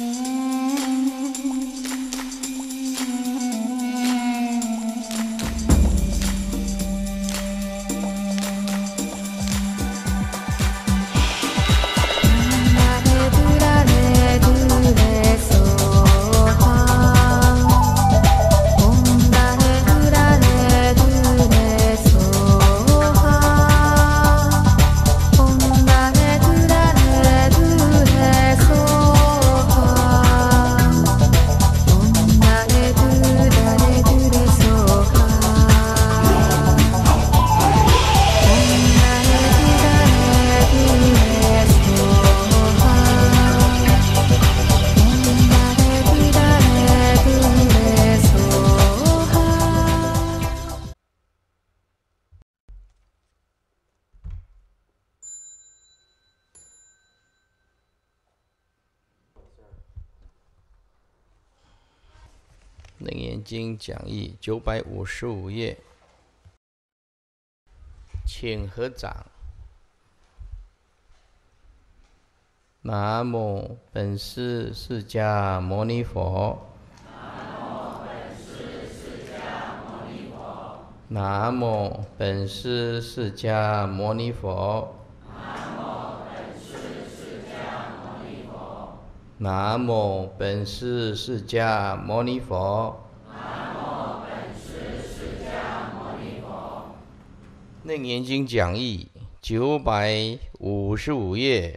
Mm. 讲义九百五十五页，请合掌。南无本师释迦牟尼佛。南无本师释迦牟尼佛。南无本师释迦牟尼佛。南无本师释迦牟尼佛。南无本师释迦牟尼佛《楞严经》讲义九百五十五页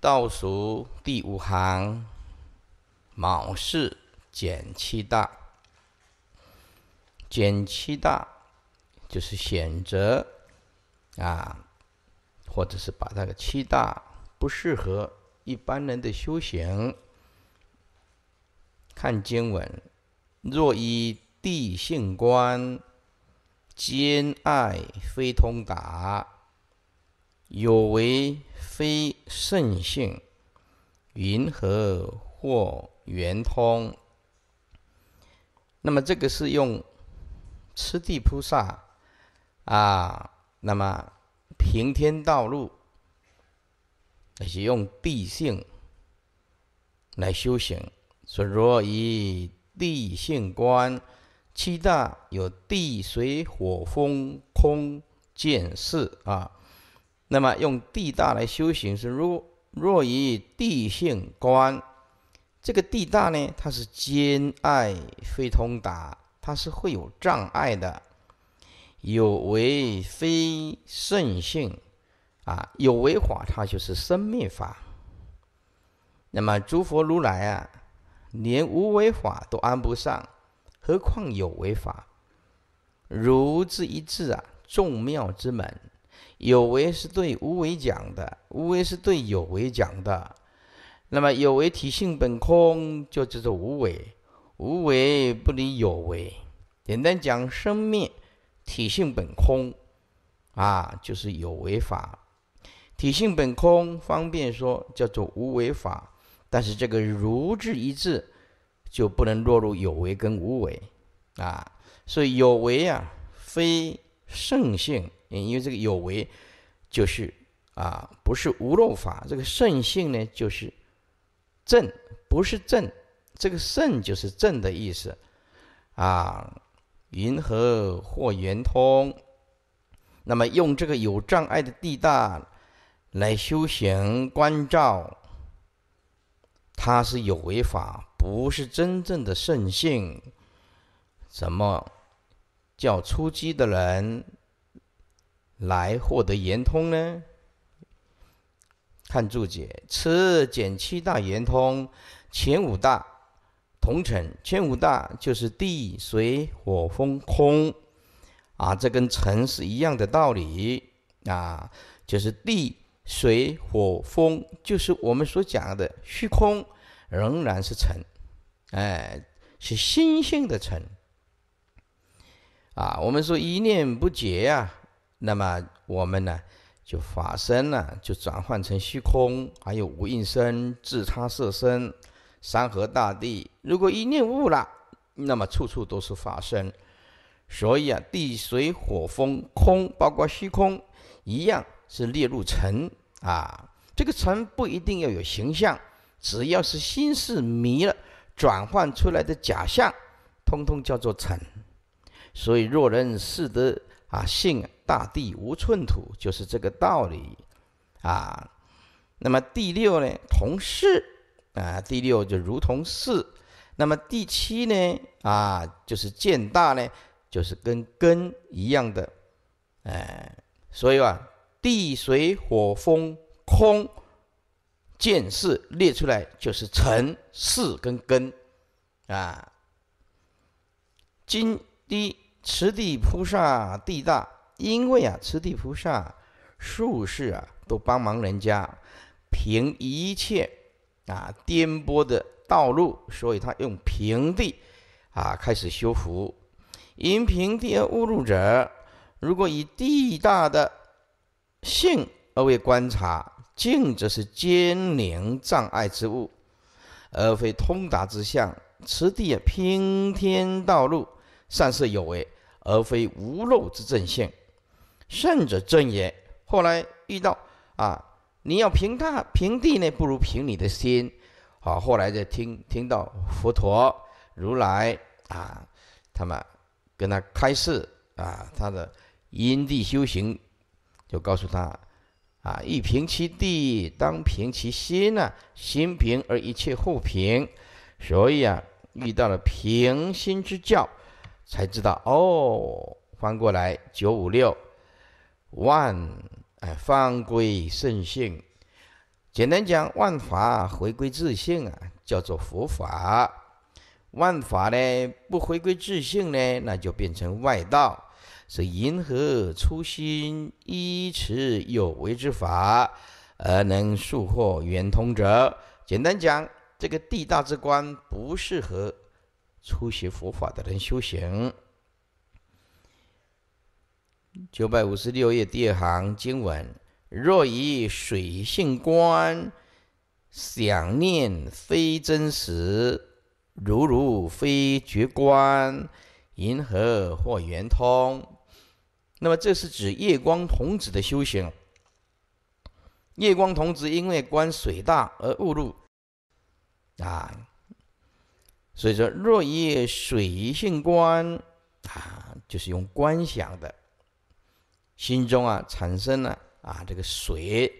倒数第五行：“卯四减七大，减七大就是选择啊，或者是把那个七大不适合一般人的修行。看经文，若以地性观。”兼爱非通达，有为非圣性，云何或圆通？那么这个是用吃地菩萨啊，那么平天道路，那是用地性来修行。所以若以地性观。七大有地水火风空见识啊，那么用地大来修行是若若以地性观，这个地大呢，它是兼爱非通达，它是会有障碍的，有为非圣性啊，有为法它就是生命法，那么诸佛如来啊，连无为法都安不上。何况有为法，如之一字啊，众妙之门。有为是对无为讲的，无为是对有为讲的。那么有为体性本空，就叫做无为。无为不离有为，简单讲生命体性本空啊，就是有为法。体性本空方便说叫做无为法，但是这个如之一字。就不能落入有为跟无为啊，所以有为啊非圣性，因为这个有为就是啊不是无漏法，这个圣性呢就是正，不是正，这个圣就是正的意思啊，云和或圆通，那么用这个有障碍的地大来修行观照，它是有为法。不是真正的圣性，怎么叫出击的人来获得圆通呢？看注解，此减七大圆通，前五大同尘，前五大就是地水火风空，啊，这跟尘是一样的道理啊，就是地水火风，就是我们所讲的虚空，仍然是尘。哎，是心性的尘啊！我们说一念不解呀，那么我们呢，就法身呢，就转换成虚空，还有无应身、自他色身、山河大地。如果一念悟了，那么处处都是法身。所以啊，地水火风空，包括虚空，一样是列入尘啊。这个尘不一定要有形象，只要是心事迷了。转换出来的假象，通通叫做尘。所以若人是得啊，性大地无寸土，就是这个道理啊。那么第六呢，同是啊，第六就如同是。那么第七呢，啊，就是见大呢，就是跟根一样的。哎，所以啊，地水火风空。见四列出来就是尘、四跟根啊。今滴，此地菩萨地大，因为啊此地菩萨术士啊都帮忙人家平一切啊颠簸的道路，所以他用平地啊开始修福。因平地而误入者，如果以地大的性而为观察。性则是坚凝障碍之物，而非通达之相。此地也平天道路，善色有为，而非无漏之正性。圣者正也。后来遇到啊，你要平大平地呢，不如平你的心。好，后来再听听到佛陀如来啊，他们跟他开示啊，他的因地修行，就告诉他。啊，欲平其地，当平其心呐。心平而一切互平，所以啊，遇到了平心之教，才知道哦。翻过来九五六，万哎，方归圣性。简单讲，万法回归自性啊，叫做佛法。万法呢，不回归自性呢，那就变成外道。是银河初心依持有为之法而能速获圆通者？简单讲，这个地大之观不适合初学佛法的人修行。九百五十六页第二行经文：若以水性观想念非真实，如如非觉观，银河或圆通？那么这是指夜光童子的修行。夜光童子因为观水大而误入，啊，所以说若叶水性观，啊，就是用观想的，心中啊产生了啊这个水，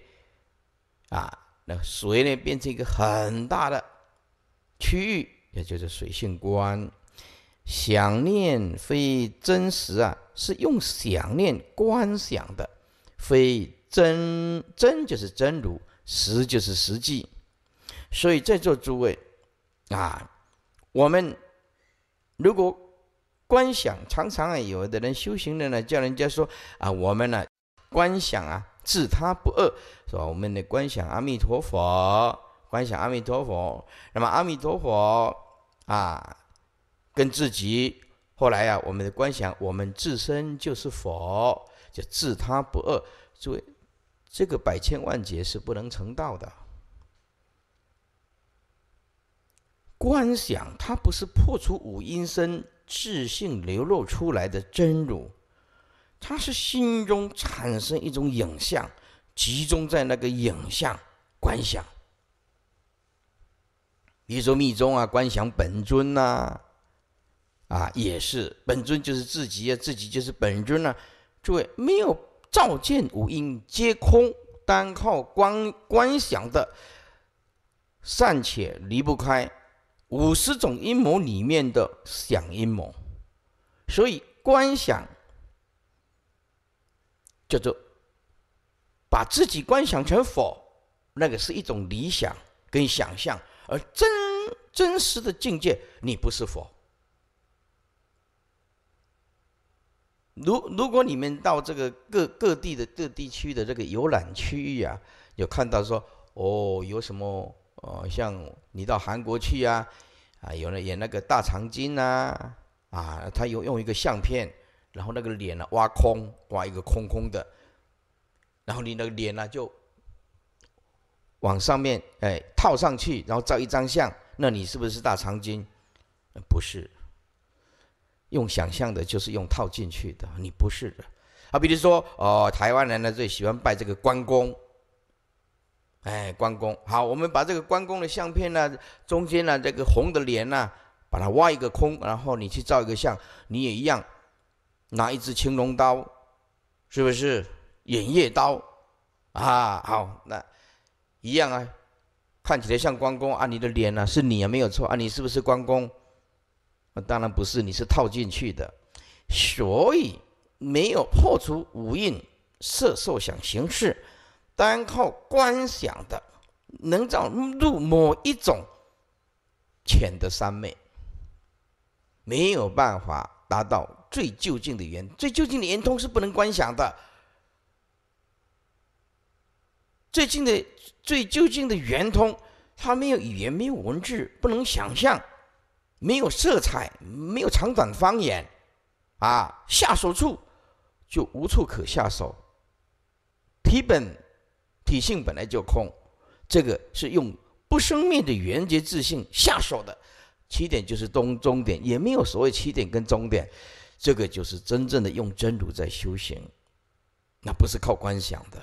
啊，那水呢变成一个很大的区域，也就是水性观。想念非真实啊，是用想念观想的，非真真就是真如，实就是实际。所以在座诸位啊，我们如果观想常常啊，有的人修行的呢，叫人家说啊，我们呢观想啊，自他不恶是吧？我们的观想阿弥陀佛，观想阿弥陀佛，那么阿弥陀佛啊。跟自己，后来啊，我们的观想，我们自身就是佛，就自他不二。诸位，这个百千万劫是不能成道的。观想它不是破除五阴身自性流露出来的真如，它是心中产生一种影像，集中在那个影像观想。比如说密宗啊，观想本尊呐。啊，也是本尊就是自己啊，自己就是本尊啊。诸位没有照见五音皆空，单靠观观想的，暂且离不开五十种阴谋里面的想阴谋，所以观想叫做把自己观想成佛，那个是一种理想跟想象，而真真实的境界，你不是佛。如如果你们到这个各各地的各地区的这个游览区域啊，有看到说哦有什么哦像你到韩国去啊，啊有人演那个大长今呐啊，他有用一个相片，然后那个脸呢挖空，挖一个空空的，然后你的脸呢就往上面哎套上去，然后照一张相，那你是不是大长今？不是。用想象的，就是用套进去的，你不是的。啊，比如说，哦，台湾人呢最喜欢拜这个关公。哎，关公，好，我们把这个关公的相片呢，中间呢这个红的脸呢，把它挖一个空，然后你去照一个像，你也一样，拿一支青龙刀，是不是？偃月刀，啊，好，那一样啊，看起来像关公啊，你的脸呢是你啊，没有错啊，你是不是关公？那当然不是，你是套进去的，所以没有破除五蕴色受想形式，单靠观想的，能造入某一种浅的三昧，没有办法达到最究竟的圆最究竟的圆通是不能观想的，最近的最究竟的圆通，它没有语言，没有文字，不能想象。没有色彩，没有长短方言，啊，下手处就无处可下手。体本体性本来就空，这个是用不生灭的圆觉自性下手的，起点就是东终点，也没有所谓起点跟终点，这个就是真正的用真如在修行，那不是靠观想的，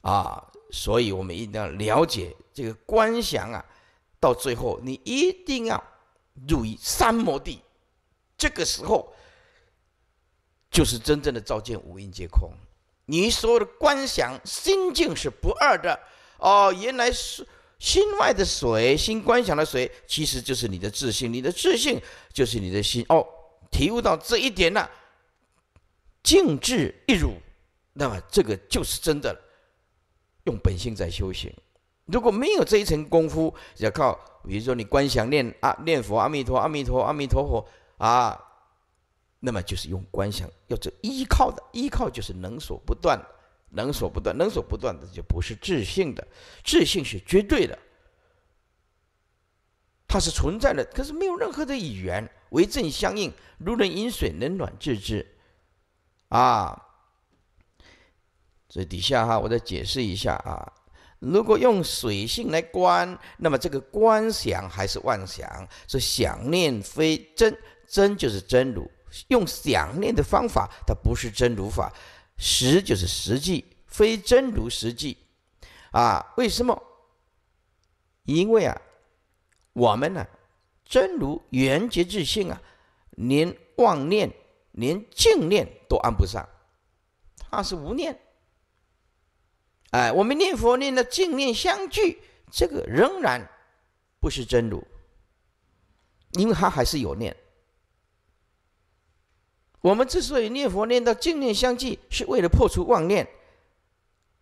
啊，所以我们一定要了解这个观想啊，到最后你一定要。入于三摩地，这个时候就是真正的照见五蕴皆空。你所有的观想、心境是不二的。哦，原来是心外的水，心观想的水，其实就是你的自信。你的自信就是你的心。哦，体悟到这一点了，静智一如，那么这个就是真的用本性在修行。如果没有这一层功夫，要靠，比如说你观想念阿念佛阿弥陀阿弥陀阿弥陀佛啊，那么就是用观想，要做依靠的依靠，就是能所不断，能所不断，能所不断的就不是自性的，自性是绝对的，它是存在的，可是没有任何的语言为证相应，如人饮水，冷暖自知，啊，这底下哈，我再解释一下啊。如果用水性来观，那么这个观想还是妄想，是想念非真，真就是真如，用想念的方法，它不是真如法，实就是实际，非真如实际，啊，为什么？因为啊，我们呢，真如圆觉自性啊，连妄念、连净念都安不上，它是无念。哎，我们念佛念到净念相聚，这个仍然不是真如，因为它还是有念。我们之所以念佛念到净念相继，是为了破除妄念，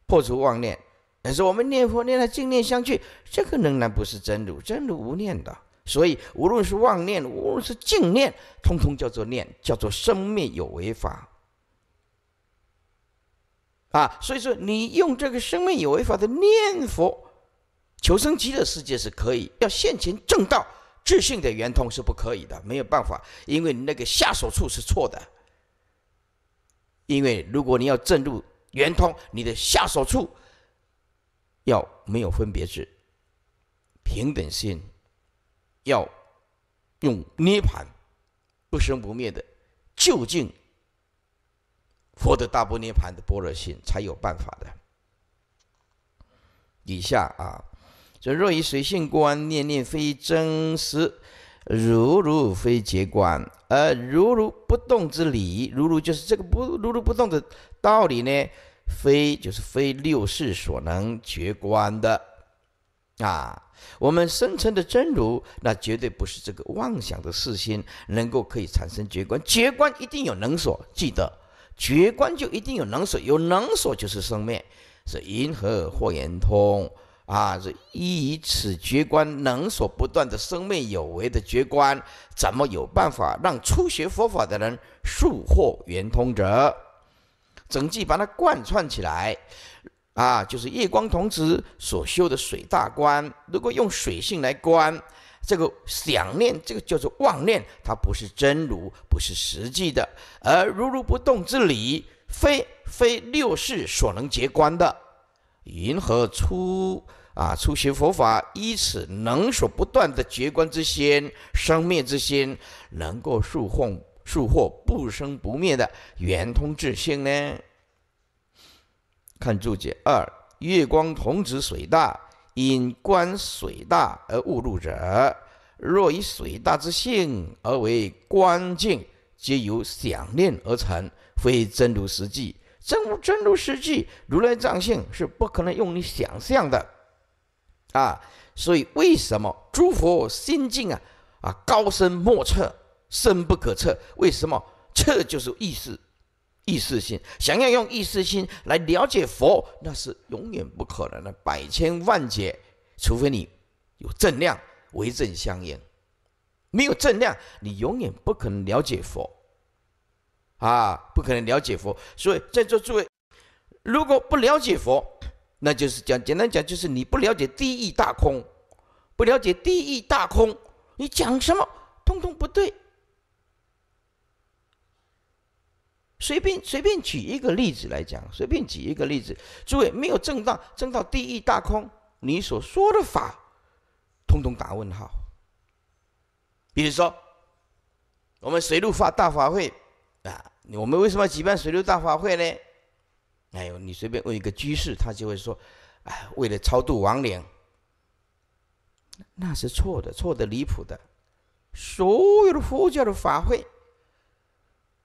破除妄念。但是我们念佛念到净念相聚，这个仍然不是真如，真如无念的。所以，无论是妄念，无论是净念，通通叫做念，叫做生灭有为法。啊，所以说你用这个生命有为法的念佛求生极乐世界是可以，要现前正道智性的圆通是不可以的，没有办法，因为那个下手处是错的。因为如果你要证入圆通，你的下手处要没有分别智，平等心，要用涅盘不生不灭的究竟。获得大波涅盘的般若心才有办法的。以下啊，这若以随性观，念念非真实，如如非觉观，而如如不动之理，如如就是这个不如如不动的道理呢？非就是非六世所能觉观的啊！我们生成的真如，那绝对不是这个妄想的世心能够可以产生觉观，觉观一定有能所，记得。觉观就一定有能所，有能所就是生灭，是因和或圆通啊！是以此觉观能所不断的生灭有为的觉观，怎么有办法让初学佛法的人速获圆通者？整句把它贯穿起来，啊，就是叶光童子所修的水大观，如果用水性来观。这个想念，这个叫做妄念，它不是真如，不是实际的，而如如不动之理，非非六世所能觉观的。云何出啊？出学佛法，依此能所不断的觉观之心、生灭之心，能够速获速获不生不灭的圆通之性呢？看注解二：月光童子水大。因观水大而误入者，若以水大之性而为观境，皆由想念而成，非真如实际。真如真如实际，如来藏性是不可能用你想象的啊！所以，为什么诸佛心境啊啊高深莫测、深不可测？为什么测就是意识？意识心想要用意识心来了解佛，那是永远不可能的。百千万劫，除非你有正量为正相应，没有正量，你永远不可能了解佛。啊，不可能了解佛。所以在座诸位如果不了解佛，那就是讲简单讲，就是你不了解第一大空，不了解第一大空，你讲什么通通不对。随便随便举一个例子来讲，随便举一个例子，诸位没有挣到挣到第一大空，你所说的法，通通打问号。比如说，我们水陆法大法会啊，我们为什么要举办水陆大法会呢？哎呦，你随便问一个居士，他就会说，哎，为了超度亡灵。那是错的，错的离谱的，所有的佛教的法会。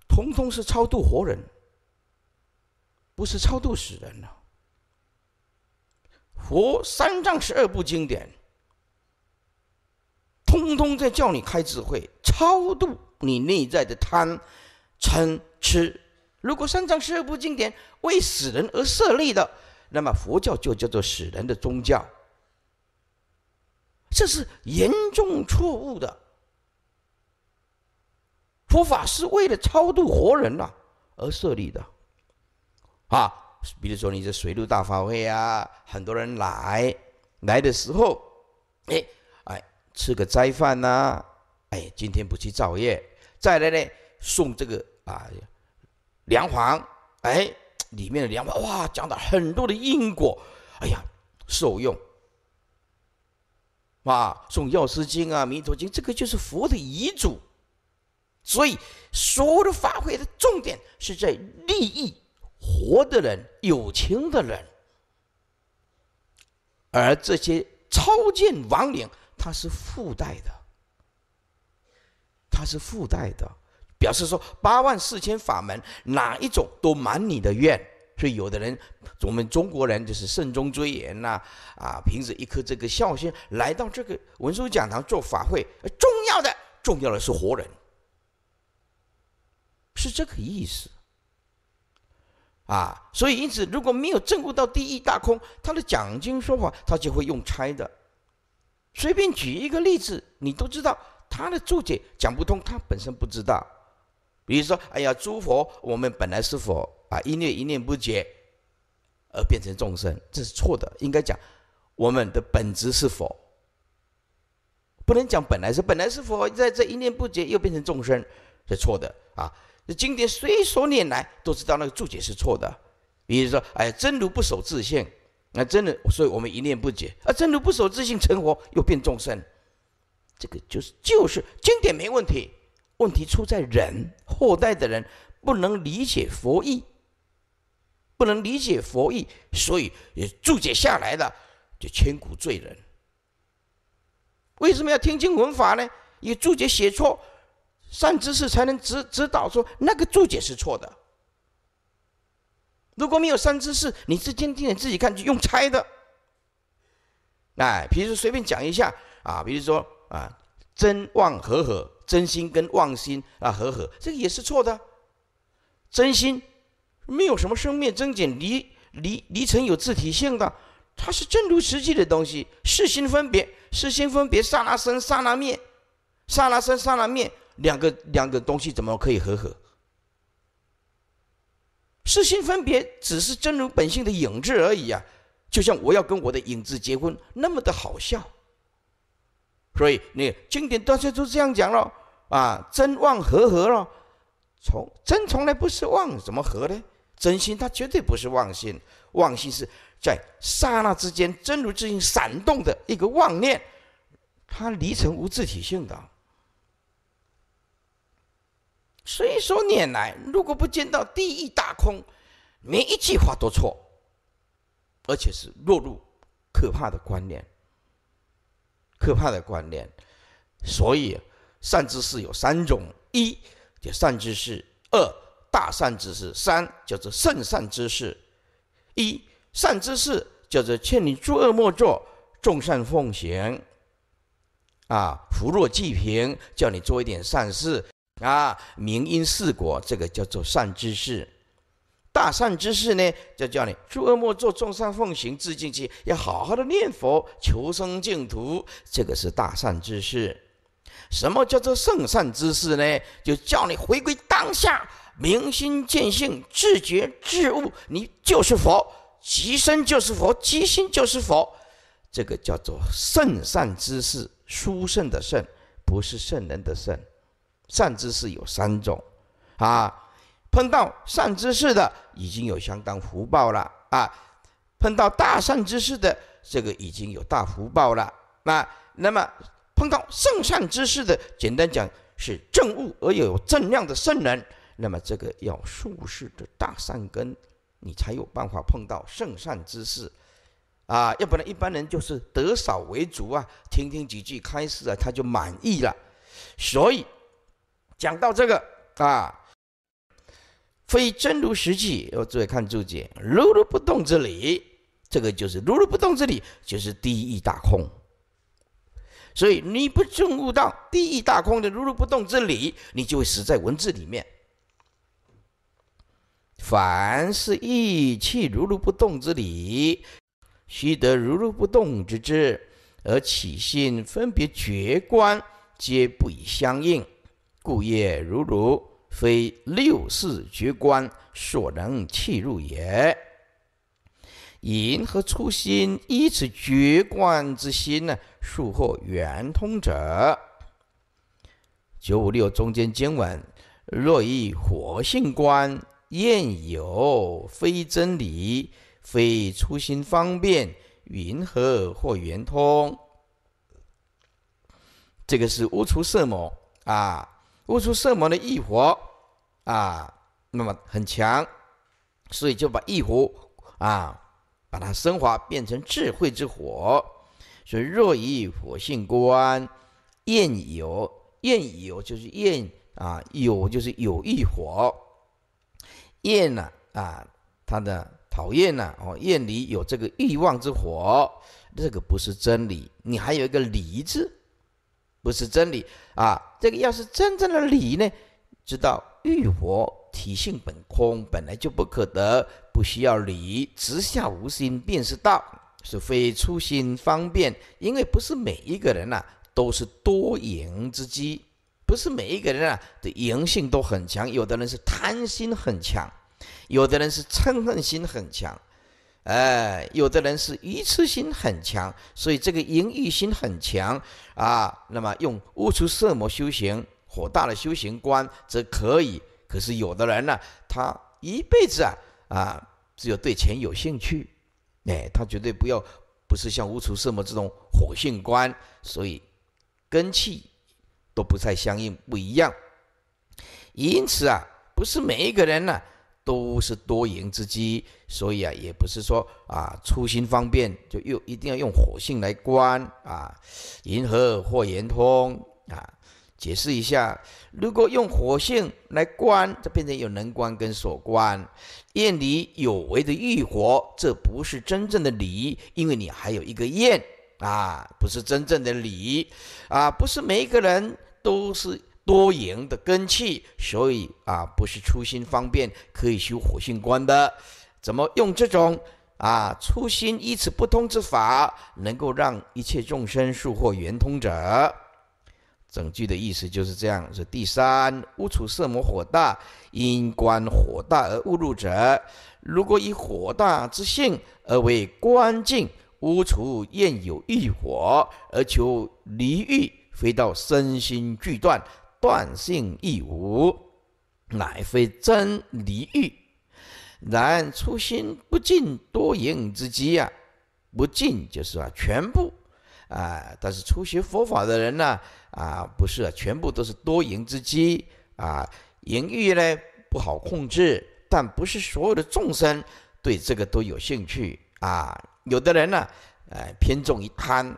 通通是超度活人，不是超度死人了。佛三藏十二部经典，通通在叫你开智慧，超度你内在的贪、嗔、痴。如果三藏十二部经典为死人而设立的，那么佛教就叫做死人的宗教，这是严重错误的。佛法是为了超度活人呐而设立的，啊，比如说你这水陆大法会啊，很多人来来的时候，哎哎，吃个斋饭呐，哎，今天不去造业，再来呢送这个啊，梁皇哎里面的梁皇哇讲的很多的因果，哎呀受用，啊，送药师经啊弥陀经，这个就是佛的遗嘱。所以，所有的法会的重点是在利益活的人、有情的人，而这些超见亡灵，它是附带的，它是附带的，表示说八万四千法门哪一种都满你的愿。所以，有的人，我们中国人就是慎终追远呐，啊，凭着一颗这个孝心来到这个文殊讲堂做法会，重要的重要的是活人。是这个意思，啊，所以因此，如果没有证悟到第一大空，他的讲经说法他就会用猜的。随便举一个例子，你都知道他的注解讲不通，他本身不知道。比如说，哎呀，诸佛我们本来是佛啊，一念一念不解，而变成众生，这是错的。应该讲我们的本质是佛，不能讲本来是本来是佛，在这一念不解又变成众生是错的啊。经典随手拈来都知道那个注解是错的，比如说，哎，真如不守自性，那真的，所以我们一念不解，啊，真如不守自性成佛又变众生，这个就是就是经典没问题，问题出在人后代的人不能理解佛意，不能理解佛意，所以也注解下来的就千古罪人。为什么要听经文法呢？为注解写错。善知识才能指指导说那个注解是错的。如果没有善知识，你是坚定的自己看，就用猜的。哎，比如随便讲一下啊，比如说啊，真妄和合，真心跟妄心啊和合，这个也是错的。真心没有什么生灭增减，离离离尘有自体性的，它是真如实际的东西。四心分别，四心分别刹那生刹那灭，刹那生刹那灭。两个两个东西怎么可以合合？世心分别只是真如本性的影子而已啊！就像我要跟我的影子结婚，那么的好笑。所以，那经典大家就这样讲了啊，真妄合合了，从真从来不是妄，怎么合呢？真心它绝对不是妄心，妄心是在刹那之间真如之心闪动的一个妄念，它离成无自体性的。随手拈来，如果不见到地狱大空，连一句话都错，而且是落入可怕的观念。可怕的观念，所以善知识有三种：一叫善知识，二大善知识，三叫做圣善知识。一善知识叫做劝你诸恶莫作，众善奉行。啊，扶弱济贫，叫你做一点善事。啊，明因四果，这个叫做善之事。大善之事呢，就叫你诸恶莫做众善奉行，自净期要好好的念佛，求生净土。这个是大善之事。什么叫做圣善之事呢？就叫你回归当下，明心见性，自觉自悟，你就是佛，即身就是佛，即心就是佛。这个叫做圣善之事，殊胜的圣，不是圣人的圣。善知识有三种，啊，碰到善知识的已经有相当福报了啊，碰到大善知识的这个已经有大福报了。那那么碰到圣善知识的，简单讲是正悟而有正量的圣人。那么这个要竖士的大善根，你才有办法碰到圣善知识，啊，要不然一般人就是得少为足啊，听听几句开示啊，他就满意了，所以。讲到这个啊，非真如实际，我注意看注解。如如不动之理，这个就是如如不动之理，就是第一大空。所以你不证悟到第一大空的如如不动之理，你就会死在文字里面。凡是义气如如不动之理，须得如如不动之智，而起心分别觉观，皆不以相应。故业如如，非六世绝观所能弃入也。云和初心依此绝观之心呢？速获圆通者。九五六中间经文：若以火性观，验有非真理，非初心方便，云何或圆通？这个是无除色魔啊！悟出色魔的异火啊，那么很强，所以就把异火啊，把它升华变成智慧之火。所以若以火性观，厌有，厌有就是厌啊有就是有欲火，厌呢啊他的讨厌呢哦，厌离有这个欲望之火，这个不是真理。你还有一个离字。不是真理啊！这个要是真正的理呢？知道欲火体性本空，本来就不可得，不需要理。直下无心便是道，是非初心方便。因为不是每一个人呐，都是多赢之机；不是每一个人啊的赢性都很强，有的人是贪心很强，有的人是嗔恨心很强。哎，有的人是愚痴心很强，所以这个淫欲心很强啊。那么用无除色魔修行，火大的修行观则可以。可是有的人呢，他一辈子啊啊，只有对钱有兴趣，哎，他绝对不要，不是像无除色魔这种火性观，所以根气都不太相应，不一样。因此啊，不是每一个人呢。都是多赢之机，所以啊，也不是说啊，初心方便就又一定要用火性来观啊，银河或圆通啊，解释一下，如果用火性来观，就变成有能观跟所观，愿离有为的欲火，这不是真正的离，因为你还有一个愿。啊，不是真正的离啊，不是每一个人都是。多赢的根气，所以啊，不是初心方便可以修火性观的。怎么用这种啊，初心依此不通之法，能够让一切众生速获圆通者？整句的意思就是这样。是第三，污处色魔火大，因观火大而误入者。如果以火大之性而为观境，污处焰有欲火而求离欲，非到身心俱断。断性亦无，乃非真离欲。然初心不尽多淫之机啊，不尽就是说全部啊。但是初学佛法的人呢啊，不是全部都是多淫之机啊，淫欲呢不好控制。但不是所有的众生对这个都有兴趣啊。有的人呢，呃，偏重于贪，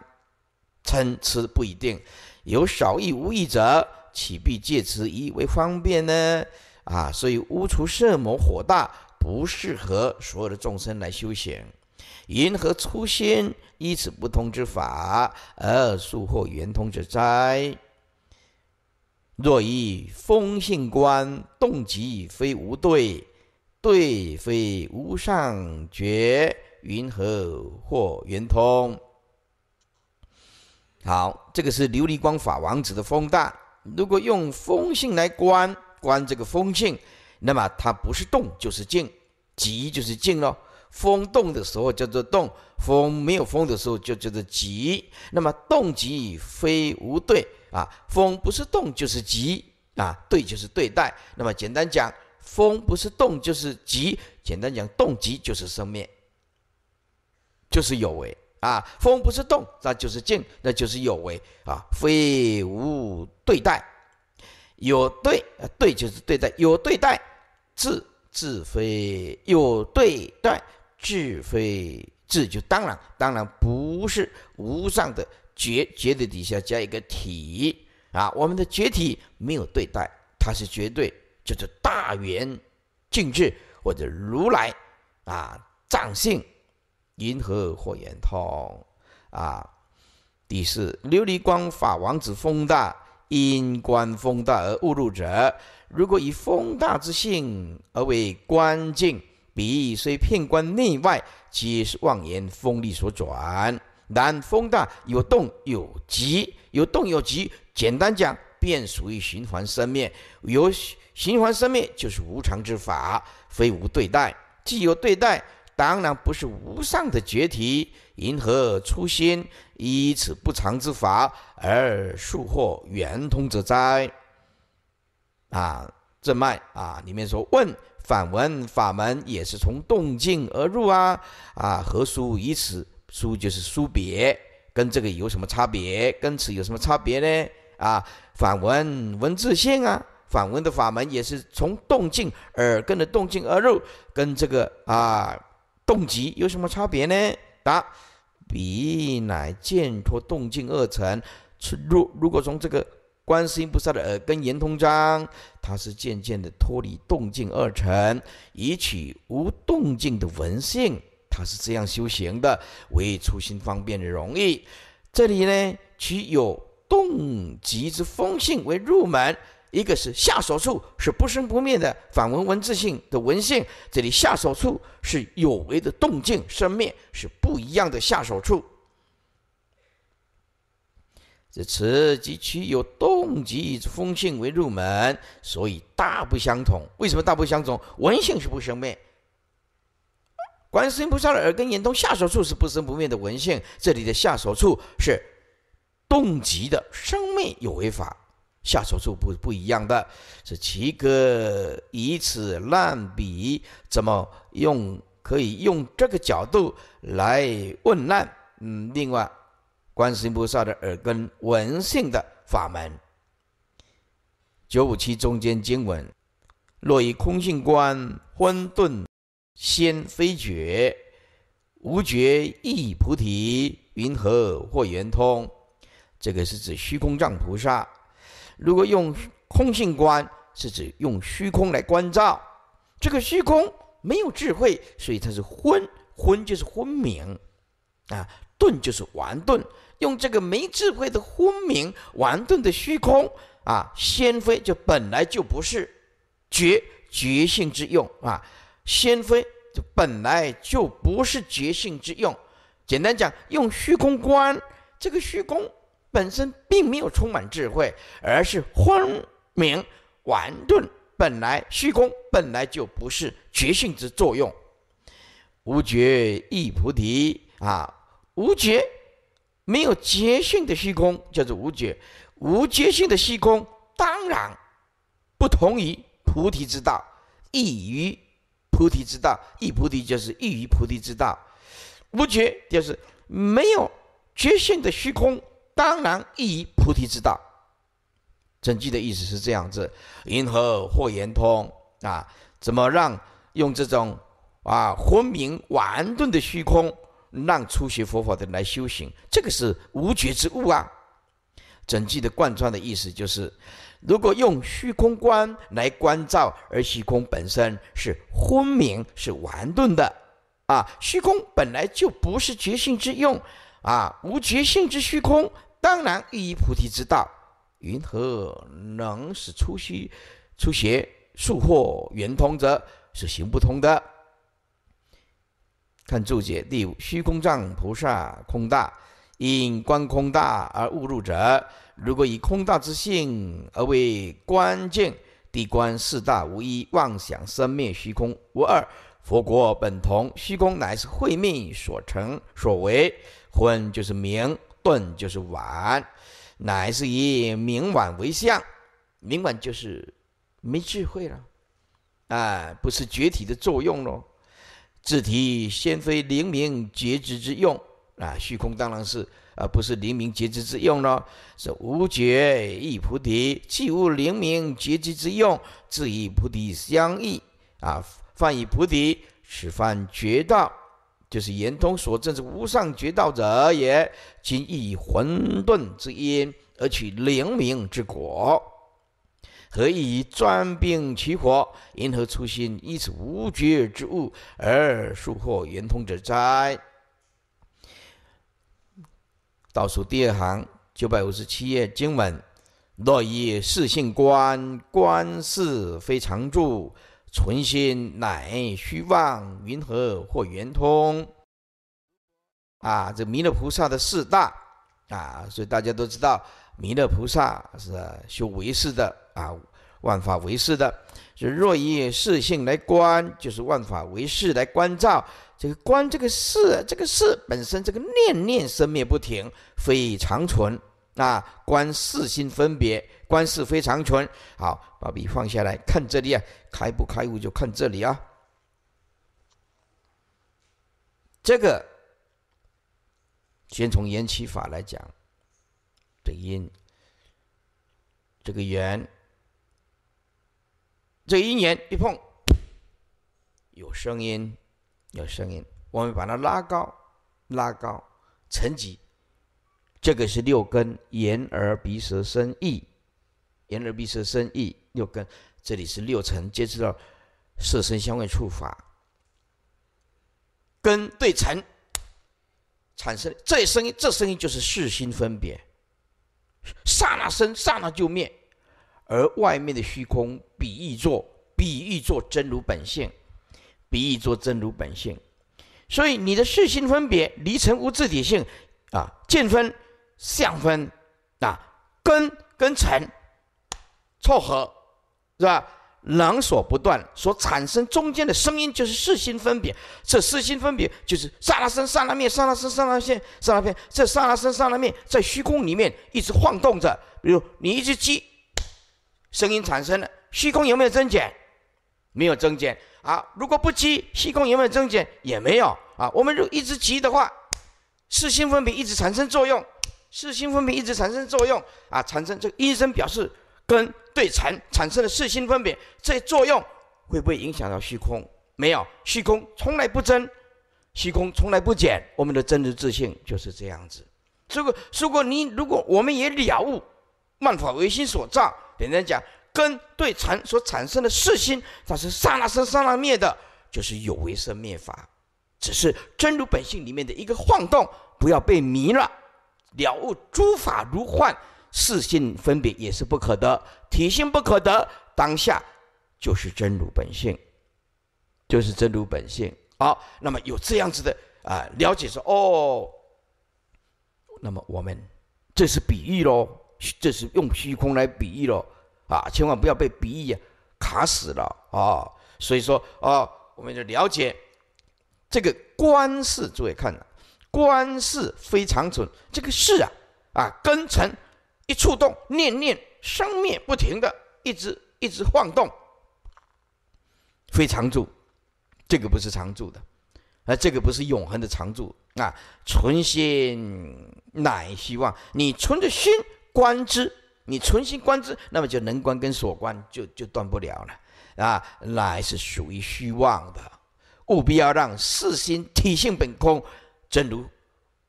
参差不一定有少欲无欲者。岂必借此以为方便呢？啊，所以污除色魔火大，不适合所有的众生来修行。云何初心依此不通之法，而速获圆通之灾？若以风性观动极，非无对；对非无上觉，云何获圆通？好，这个是琉璃光法王子的风大。如果用风性来观观这个风性，那么它不是动就是静，急就是静喽。风动的时候叫做动，风没有风的时候就叫做急。那么动极非无对啊，风不是动就是急啊，对就是对待。那么简单讲，风不是动就是急，简单讲动极就是生灭，就是有为。啊，风不是动，那就是静，那就是有为啊，非无对待，有对，对就是对待，有对待，自自非有对待，智非智就当然，当然不是无上的绝绝对底下加一个体啊，我们的绝体没有对待，它是绝对，就是大圆静智或者如来啊，藏性。银河火焰眼通？啊！第四，琉璃光法王子风大，因观风大而误入者，如果以风大之性而为观境，彼虽片观内外，是妄言风力所转，然风大有动有急，有动有急，简单讲，便属于循环生灭。有循环生灭，就是无常之法，非无对待，既有对待。当然不是无上的觉体，因何初心依此不常之法而速获圆通者哉？啊，正脉啊，里面说问反问法门也是从动静而入啊啊，何殊以此殊就是殊别，跟这个有什么差别？跟此有什么差别呢？啊，反问文字性啊，反问的法门也是从动静耳根的动静而入，跟这个啊。动机有什么差别呢？答：彼乃渐脱动静二层。如如果从这个观世音菩萨的耳根圆通章，它是渐渐的脱离动静二层，以取无动静的文性，它是这样修行的，为初心方便的容易。这里呢，取有动极之风性为入门。一个是下手处是不生不灭的反文文字性的文献，这里下手处是有为的动静生灭是不一样的下手处。这词及其有动机之风性为入门，所以大不相同。为什么大不相同？文性是不生灭，观世音菩萨的耳根眼通下手处是不生不灭的文献，这里的下手处是动机的生灭有为法。下手处不不一样的，是齐哥以此烂笔怎么用？可以用这个角度来问烂。嗯，另外，观世音菩萨的耳根闻性的法门。九五七中间经文：若以空性观昏沌，先非觉，无觉亦菩提，云何或圆通？这个是指虚空藏菩萨。如果用空性观，是指用虚空来观照，这个虚空没有智慧，所以它是昏昏，就是昏迷，啊，钝就是顽钝，用这个没智慧的昏迷顽钝的虚空啊，先非就本来就不是觉觉性之用啊，先非就本来就不是觉性之用，简单讲，用虚空观这个虚空。本身并没有充满智慧，而是昏冥顽钝。本来虚空本来就不是觉性之作用，无觉亦菩提啊！无觉，没有觉性的虚空，就是无觉。无觉性的虚空，当然不同于菩提之道，异于菩提之道。异菩提就是异于菩提之道，无觉就是没有觉性的虚空。当然，依菩提之道。整句的意思是这样子：云何或圆通啊？怎么让用这种啊昏冥顽钝的虚空，让初学佛法的人来修行？这个是无觉之物啊！整句的贯穿的意思就是：如果用虚空观来观照，而虚空本身是昏冥、是顽钝的啊，虚空本来就不是觉性之用。啊，无觉性之虚空，当然异于菩提之道，云何能使出虚出邪速获圆通者是行不通的。看注解第五，虚空藏菩萨空大，因观空大而误入者，如果以空大之性而为关键，地观四大无一妄想生灭虚空无二。佛国本同，虚空乃是慧命所成所为。昏就是明，顿就是晚，乃是以明晚为相。明晚就是没智慧了，啊，不是觉体的作用喽。自体先非灵明觉知之用啊，虚空当然是啊，不是灵明觉知之用喽，是无觉意菩提，既无灵明觉知之用，自与菩提相异啊。犯以菩提，是犯绝道，就是圆通所证之无上绝道者也。今以混沌之因，而取灵明之果，何以专病取火？因何初心，以此无觉之物，而受获圆通者哉？倒数第二行，九百五十七页经文：若以四性观，观世非常住。存心乃虚妄，云何或圆通？啊，这弥勒菩萨的四大啊，所以大家都知道，弥勒菩萨是修唯识的啊，万法唯识的。是若以四性来观，就是万法唯识来观照。这个观这个事，这个事本身这个念念生灭不停，非常存。那观四心分别，观四非常存。好，把笔放下来看这里啊。开不开悟就看这里啊。这个先从缘起法来讲，这个音，这个缘，这个音缘一碰，有声音，有声音。我们把它拉高，拉高，层级。这个是六根：眼、耳、鼻、舌、身、意。眼、耳、鼻、舌、身、意，六根。这里是六层接触到色、身香味、触、法，根对尘产生这声音。这声音就是四心分别，刹那生，刹那就灭。而外面的虚空，比喻作比喻作真如本性，比喻作真如本性。所以你的四心分别离尘无自体性啊，见分。相分啊，根根尘凑合是吧？能所不断所产生中间的声音就是四心分别。这四心分别就是刹那生刹那灭刹那生刹那现刹那变。这刹那生刹那灭在虚空里面一直晃动着。比如你一直击，声音产生了，虚空有没有增减？没有增减啊！如果不击，虚空有没有增减？也没有啊！我们如一直击的话，四心分别一直产生作用。四心分别一直产生作用啊，产生这个因生表示跟对禅产生的四心分别，这作用会不会影响到虚空？没有，虚空从来不增，虚空从来不减。我们的真实自性就是这样子。如果如果你如果我们也了悟万法唯心所造，简单讲，跟对禅所产生的四心，它是刹那生刹那灭的，就是有为生灭法，只是真如本性里面的一个晃动，不要被迷了。了悟诸法如幻，四性分别也是不可得，体性不可得，当下就是真如本性，就是真如本性。好，那么有这样子的啊，了解说哦，那么我们这是比喻喽，这是用虚空来比喻喽啊，千万不要被比喻卡死了啊。所以说啊，我们就了解这个观世，诸位看了。观世非常准，这个世啊，啊根尘一触动，念念生灭，不停的，一直一直晃动，非常住，这个不是常住的，啊，这个不是永恒的常住啊。存心乃希望你存的心观之，你存心观之，那么就能观跟所观就就断不了了啊，乃是属于虚妄的，务必要让四心体性本空。正如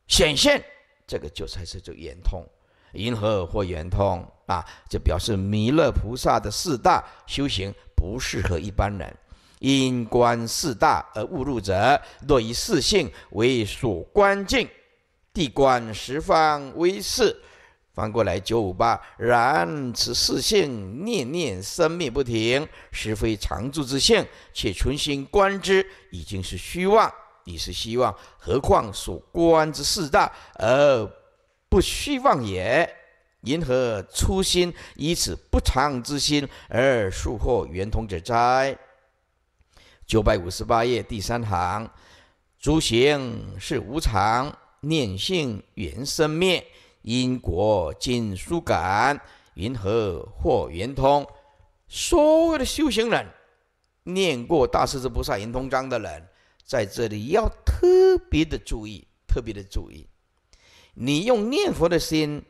显现这个就才是就圆通，银河或圆通啊，就表示弥勒菩萨的四大修行不适合一般人，因观四大而误入者，若以四性为所观境，地观十方微视，翻过来九五八。然此四性念念生灭不停，实非常住之性，且存心观之，已经是虚妄。你是希望，何况所观之四大而不虚妄也。云何初心以此不常之心而树获圆通者哉？九百五十八页第三行：诸行是无常，念性原生灭，因果尽疏感。云何获圆通？所有的修行人念过大师之菩萨圆通章的人。在这里要特别的注意，特别的注意，你用念佛的心，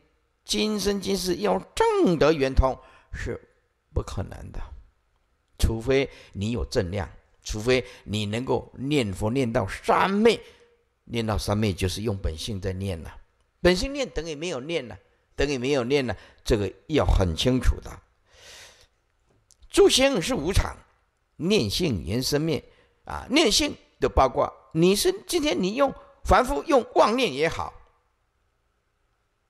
今生今世要证得圆通是不可能的，除非你有正量，除非你能够念佛念到三昧，念到三昧就是用本性在念了，本性念等于没有念了，等于没有念了，这个要很清楚的。诸行是无常，念性原生灭啊，念性。的八卦，你是今天你用凡夫用妄念也好，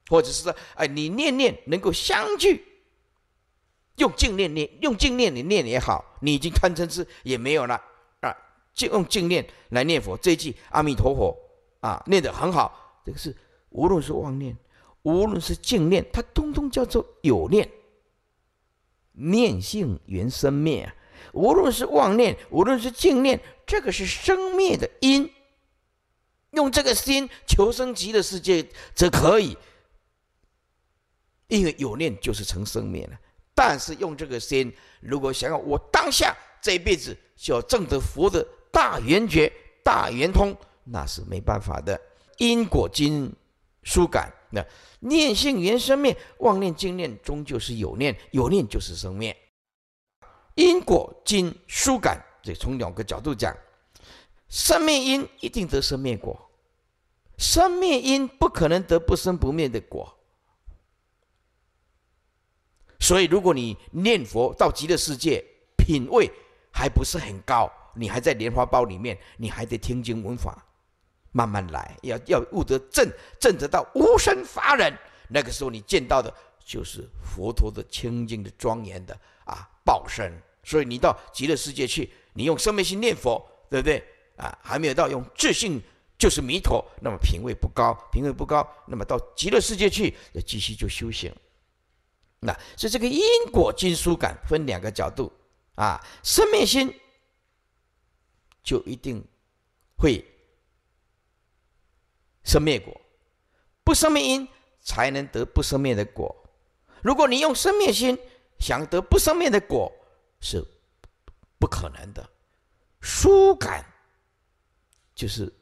或者是说，哎，你念念能够相聚，用净念念，用净念你念也好，你已经贪嗔痴也没有了啊。就用净念来念佛，这一句阿弥陀佛啊，念的很好。这个是无论是妄念，无论是净念，它通通叫做有念，念性原生灭。无论是妄念，无论是净念，这个是生灭的因。用这个心求生极的世界，则可以，因为有念就是成生灭了。但是用这个心，如果想要我当下这一辈子就要证得佛的大圆觉、大圆通，那是没办法的。因果经疏感，那念性原生灭，妄念净念终究是有念，有念就是生灭。因果经疏感，这从两个角度讲，生灭因一定得生灭果，生灭因不可能得不生不灭的果。所以，如果你念佛到极乐世界，品位还不是很高，你还在莲花包里面，你还得听经闻法，慢慢来，要要悟得正正得到无生法忍，那个时候你见到的就是佛陀的清净的庄严的。报身。所以你到极乐世界去，你用生灭心念佛，对不对啊？还没有到用智性就是弥陀，那么品位不高，品位不高，那么到极乐世界去，那继续就修行。那所以这个因果经书感分两个角度啊，生灭心就一定会生灭果，不生灭因才能得不生灭的果。如果你用生灭心，想得不生灭的果是不可能的，疏感就是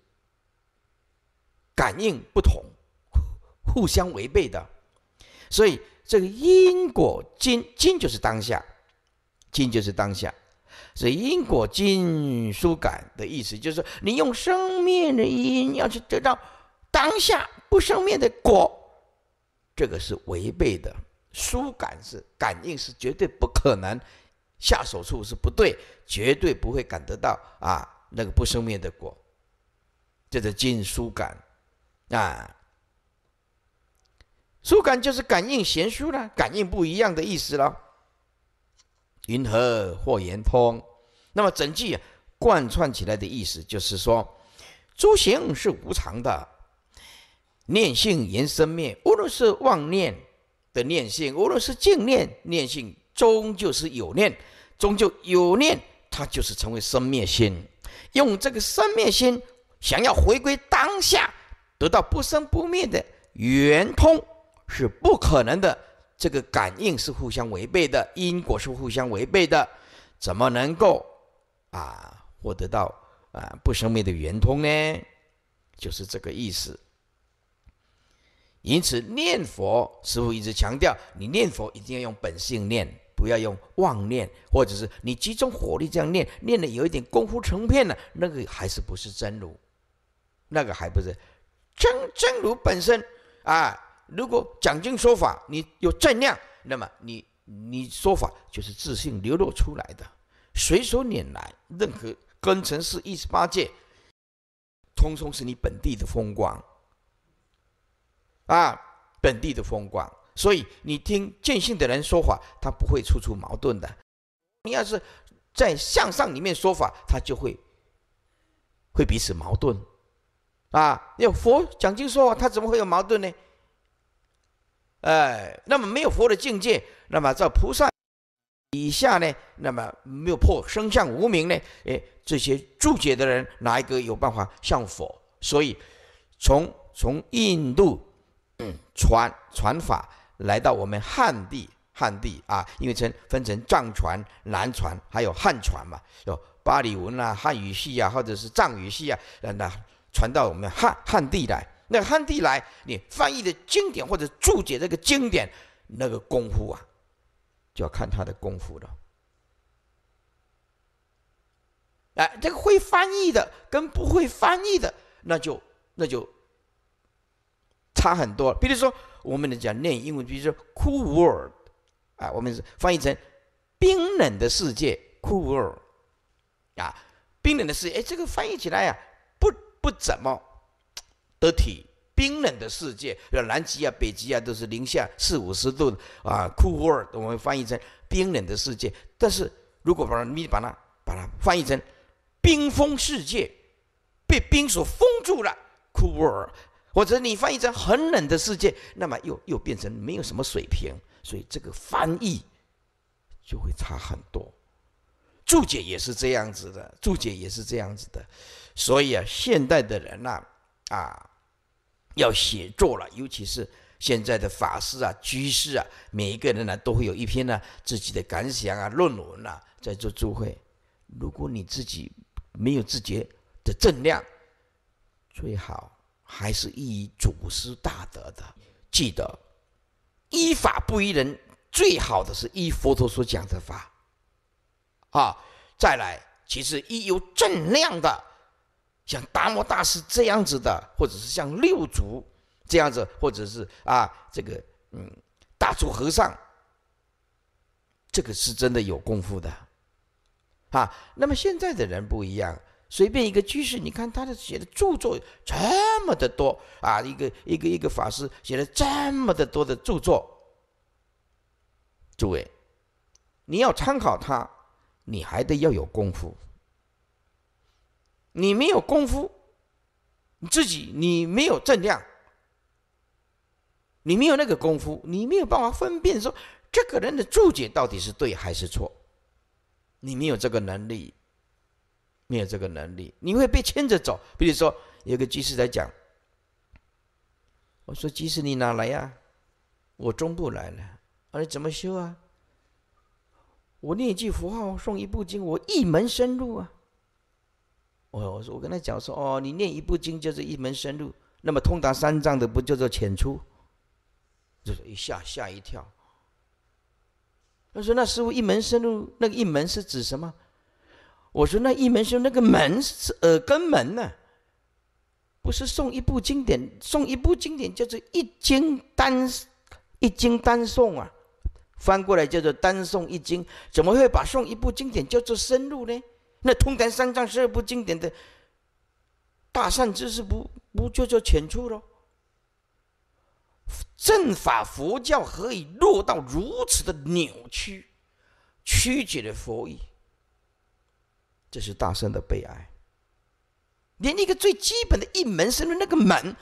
感应不同，互相违背的。所以这个因果经，经就是当下，经就是当下。所以因果经疏感的意思就是你用生灭的因要去得到当下不生灭的果，这个是违背的。疏感是感应，是绝对不可能下手处是不对，绝对不会感得到啊！那个不生灭的果，这个经疏感啊。疏感就是感应贤疏了，感应不一样的意思了。云何或言通？那么整句贯穿起来的意思就是说，诸行是无常的，念性言生灭，无论是妄念。的念性，无论是净念、念性，终究是有念，终究有念，它就是成为生灭心。用这个生灭心，想要回归当下，得到不生不灭的圆通，是不可能的。这个感应是互相违背的，因果是互相违背的，怎么能够啊获得到啊不生灭的圆通呢？就是这个意思。因此，念佛师父一直强调，你念佛一定要用本性念，不要用妄念，或者是你集中火力这样念，念的有一点功夫成片了，那个还是不是真如，那个还不是，真真如本身啊。如果讲经说法，你有正量，那么你你说法就是自信流露出来的，随手拈来，任何根尘是十八界，通通是你本地的风光。啊，本地的风光，所以你听见性的人说法，他不会处处矛盾的。你要是在向上里面说法，他就会会彼此矛盾。啊，要佛讲经说法，他怎么会有矛盾呢？哎，那么没有佛的境界，那么在菩萨以下呢，那么没有破生相无明呢？哎，这些注解的人哪一个有办法像佛？所以从从印度。传传法来到我们汉地，汉地啊，因为成分成藏传、南传，还有汉传嘛，有巴里文啊、汉语系啊，或者是藏语系啊，那传到我们汉汉地来，那汉地来，你翻译的经典或者注解这个经典，那个功夫啊，就要看他的功夫了。哎，这个会翻译的跟不会翻译的，那就那就。差很多，比如说我们讲练英文，比如说 “cool world”，啊，我们是翻译成“冰冷的世界 ”，cool world，啊，冰冷的世界，哎，这个翻译起来呀，不不怎么得体。冰冷的世界，要南极啊、北极啊，都是零下四五十度啊，cool world，我们翻译成“冰冷的世界”，但是如果把它你把它把它翻译成“冰封世界”，被冰所封住了，cool world。或者你翻译成“很冷的世界”，那么又又变成没有什么水平，所以这个翻译就会差很多。注解也是这样子的，注解也是这样子的。所以啊，现代的人呐，啊，要写作了，尤其是现在的法师啊、居士啊，每一个人呢都会有一篇呢自己的感想啊、论文啊，在做注会。如果你自己没有自觉的正量，最好。还是依祖师大德的，记得依法不依人，最好的是依佛陀所讲的法，啊，再来，其实依有正量的，像达摩大师这样子的，或者是像六祖这样子，或者是啊，这个嗯，大足和尚，这个是真的有功夫的，啊，那么现在的人不一样。随便一个居士，你看他的写的著作这么的多啊！一个一个一个法师写了这么的多的著作，诸位，你要参考他，你还得要有功夫。你没有功夫，你自己你没有正量，你没有那个功夫，你没有办法分辨说这个人的注解到底是对还是错，你没有这个能力。没有这个能力，你会被牵着走。比如说，有个居士在讲，我说：“居士，你哪来呀？我中部来了。啊，你怎么修啊？我念一句佛号，诵一部经，我一门深入啊。”哦，我说我跟他讲说：“哦，你念一部经就是一门深入，那么通达三藏的不叫做浅出？”就是一下吓一跳。他说：“那师傅一门深入，那个一门是指什么？”我说那一门修那个门是耳根门呢，不是送一部经典，送一部经典叫做一经单一经单诵啊，翻过来叫做单诵一经，怎么会把送一部经典叫做深入呢？那《通达三藏》二部经典的，大善知识不不叫做浅处喽？正法佛教何以落到如此的扭曲、曲解的佛意？这是大圣的悲哀。连那个最基本的一门甚至那个门，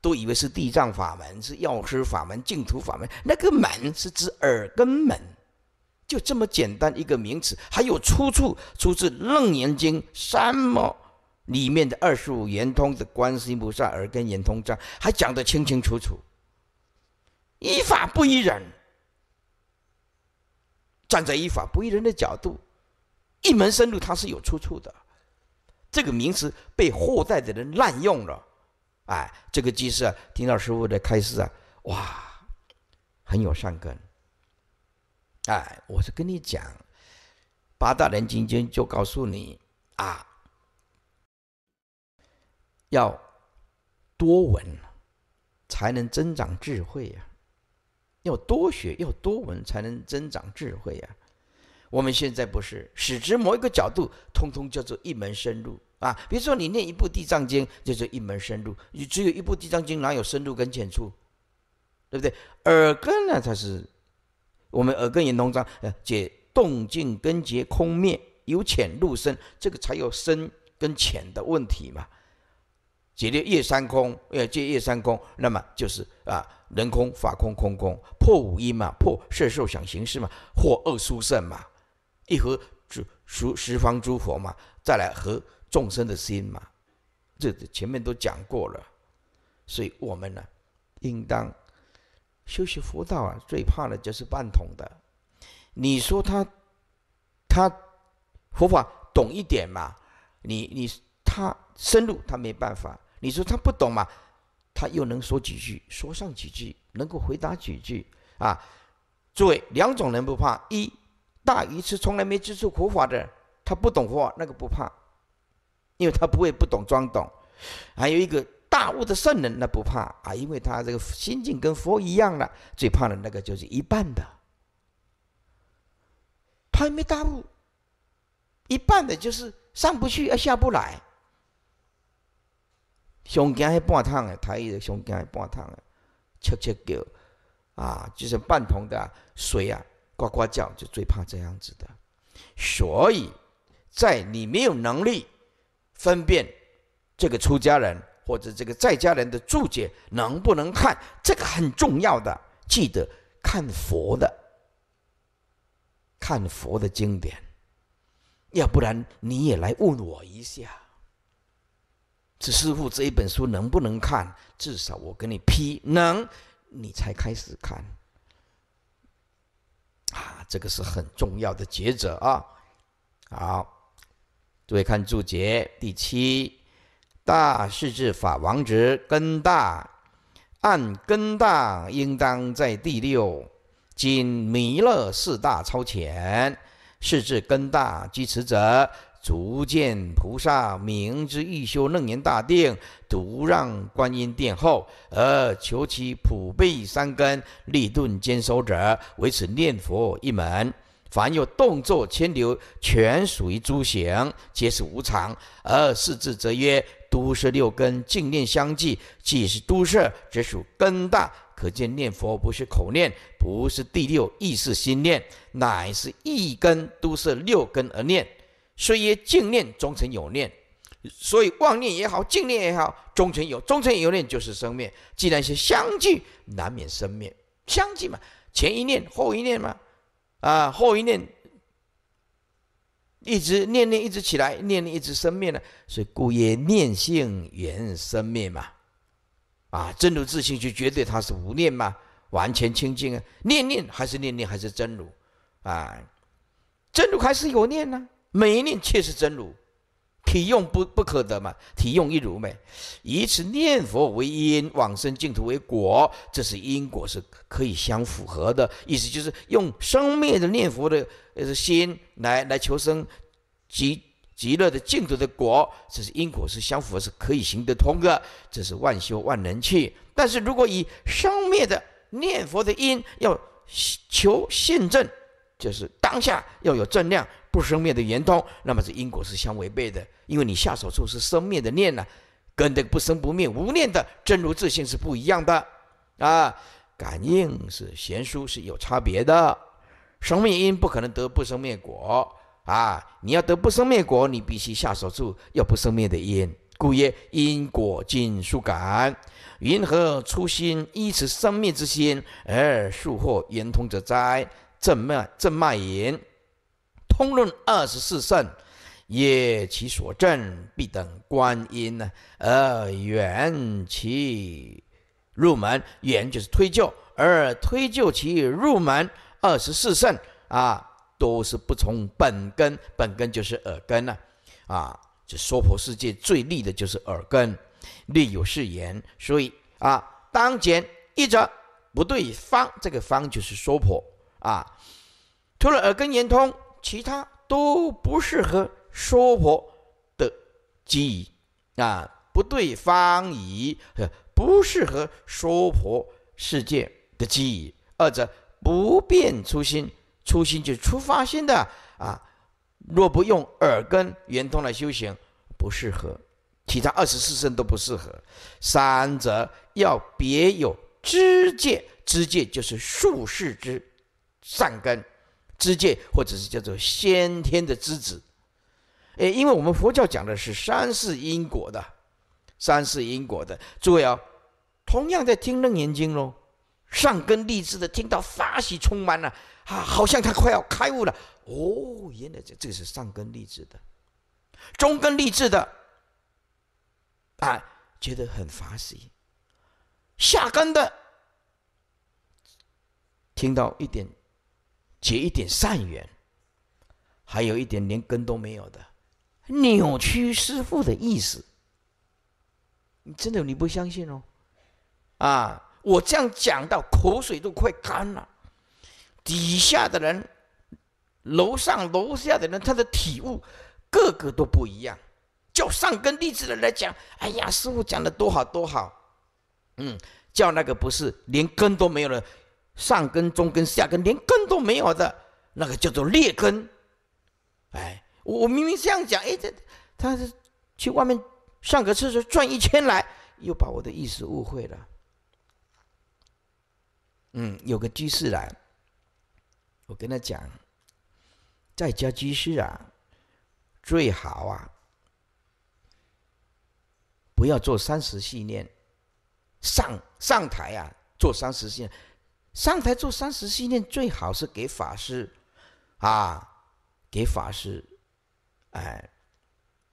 都以为是地藏法门、是药师法门、净土法门。那个门是指耳根门，就这么简单一个名词，还有出处，出自《楞严经》三摩里面的二十五圆通的观世音菩萨耳根圆通章，还讲得清清楚楚。依法不依人，站在依法不依人的角度。一门深入，它是有出处的。这个名词被后代的人滥用了。哎，这个居士啊，听到师傅的开示啊，哇，很有善根。哎，我是跟你讲，八大人今天就告诉你啊，要多闻，才能增长智慧呀。要多学，要多闻，才能增长智慧呀。我们现在不是，使之某一个角度，通通叫做一门深入啊。比如说你念一部《地藏经》，叫做一门深入。你只有一部《地藏经》，哪有深入跟浅处？对不对？耳根呢，才是我们耳根也通章，呃，解动静根结空灭，由浅入深，这个才有深跟浅的问题嘛。解六夜三空，呃，解夜三空，那么就是啊，人空、法空、空空，破五阴嘛，破色受想行识嘛，破二殊胜嘛。一和诸十十方诸佛嘛，再来和众生的心嘛，这前面都讲过了，所以我们呢，应当修习佛道啊。最怕的就是半桶的。你说他他佛法懂一点嘛？你你他深入他没办法。你说他不懂嘛？他又能说几句，说上几句，能够回答几句啊？诸位，两种人不怕一。大愚痴从来没接触佛法的，他不懂佛，那个不怕，因为他不会不懂装懂。还有一个大悟的圣人，那不怕啊，因为他这个心境跟佛一样了。最怕的那个就是一半的，他还没大悟。一半的就是上不去而下不来，胸惊还半烫的，他一胸惊还半烫的，切切狗，啊，就是半桶的水啊。呱呱叫就最怕这样子的，所以，在你没有能力分辨这个出家人或者这个在家人的注解能不能看，这个很重要的，记得看佛的，看佛的经典，要不然你也来问我一下，这师傅这一本书能不能看？至少我给你批能，你才开始看。啊，这个是很重要的抉择啊！好，注位看注解第七，大势至法王之根大，按根大应当在第六，今弥勒四大超前，是至根大居此者。足见菩萨明知欲修楞严大定，独让观音殿后，而求其普备三根，立顿兼守者，为此念佛一门。凡有动作牵流，全属于诸行，皆是无常。而四字则曰：都摄六根，净念相继。既是都摄，只属根大。可见念佛不是口念，不是第六意识心念，乃是一根都摄六根而念。虽曰净念，终成有念，所以妄念也好，净念也好，终成有，终成有念就是生灭。既然是相继，难免生灭。相继嘛，前一念，后一念嘛，啊，后一念，一直念念，一直起来，念念一直生灭呢。所以故曰念性缘生灭嘛，啊，真如自性就绝对它是无念嘛，完全清净啊，念念还是念念，还是真如，啊，真如还是有念呢。每一念却是真如，体用不不可得嘛？体用一如嘛？以此念佛为因，往生净土为果，这是因果是可以相符合的。意思就是用生灭的念佛的呃心来来求生极极乐的净土的果，这是因果是相符合，是可以行得通的。这是万修万能去。但是如果以生灭的念佛的因要求现证，就是当下要有正量。不生灭的圆通，那么这因果是相违背的，因为你下手处是生灭的念呢，跟这个不生不灭无念的真如自性是不一样的啊。感应是贤殊是有差别的，生灭因不可能得不生灭果啊。你要得不生灭果，你必须下手处要不生灭的因，故曰因果尽数感。云何初心依此生灭之心而受获圆通者哉？正脉正脉言。通论二十四圣，也其所证必等观音呢，而缘其入门，缘就是推就，而推就其入门二十四圣啊，都是不从本根，本根就是耳根呢，啊，这娑婆世界最利的就是耳根，利有是言，所以啊，当前一则不对方，这个方就是娑婆啊，除了耳根言通。其他都不适合娑婆的记忆啊，不对，方已不适合娑婆世界的记忆。二者不变初心，初心就是出发心的啊。若不用耳根圆通来修行，不适合其他二十四圣都不适合。三者要别有知见，知见就是术士之善根。知界，或者是叫做先天的知子，哎，因为我们佛教讲的是三世因果的，三世因果的。诸位啊，同样在听楞严经喽，上根立志的听到法喜充满了，啊，好像他快要开悟了。哦，原来这这个是上根立志的，中根立志的，啊，觉得很法喜，下根的听到一点。结一点善缘，还有一点连根都没有的，扭曲师父的意思。你真的你不相信哦？啊，我这样讲到口水都快干了。底下的人，楼上楼下的人，他的体悟个个都不一样。叫上根弟子的来讲，哎呀，师傅讲的多好多好。嗯，叫那个不是连根都没有了。上根、中根、下根，连根都没有的那个叫做劣根。哎，我我明明这样讲，哎，这他是去外面上个厕所转一圈来，又把我的意思误会了。嗯，有个居士来，我跟他讲，在家居士啊，最好啊，不要做三十系念，上上台啊，做三十系念。上台做三十系念最好是给法师，啊，给法师，哎，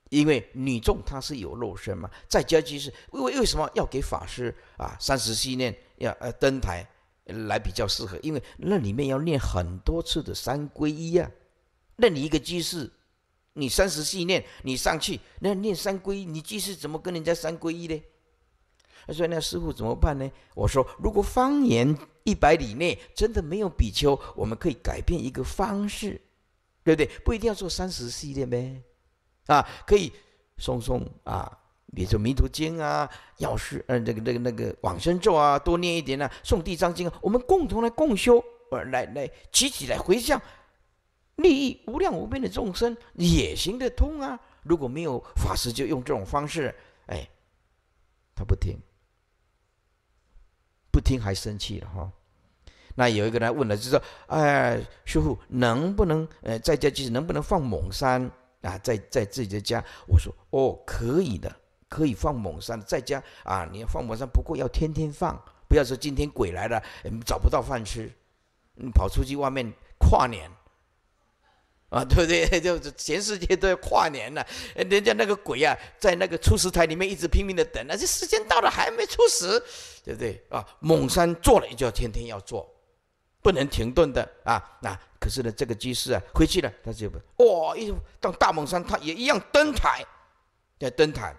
因为女众她是有肉身嘛，再加居士为为什么要给法师啊？三十系念要呃登台来比较适合，因为那里面要念很多次的三皈依呀。那你一个居士，你三十系念你上去那念三皈，你居士怎么跟人家三皈依呢？他说：“那师傅怎么办呢？”我说：“如果方圆一百里内真的没有比丘，我们可以改变一个方式，对不对？不一定要做三十系列呗，啊，可以松松啊，比如说《弥陀经》啊，《药师》嗯，这个这个那个《往生咒》啊，多念一点啊，《送地藏经》啊，我们共同来共修，呃，来来集体来回向利益无量无边的众生也行得通啊。如果没有法师，就用这种方式，哎，他不听。”听还生气了哈，那有一个人问了，就说：“哎，师傅能不能呃在家就是能不能放猛山啊？在在自己的家？”我说：“哦，可以的，可以放猛山在家啊。你要放猛山，不过要天天放，不要说今天鬼来了找不到饭吃，你跑出去外面跨年。”啊，对不对？就是全世界都要跨年了，人家那个鬼啊，在那个出师台里面一直拼命的等，那这时间到了还没出师，对不对？啊，蒙山做了就要天天要做，不能停顿的啊。那可是呢，这个居士啊，回去了他就哇，一到大蒙山他也一样登台，在登台，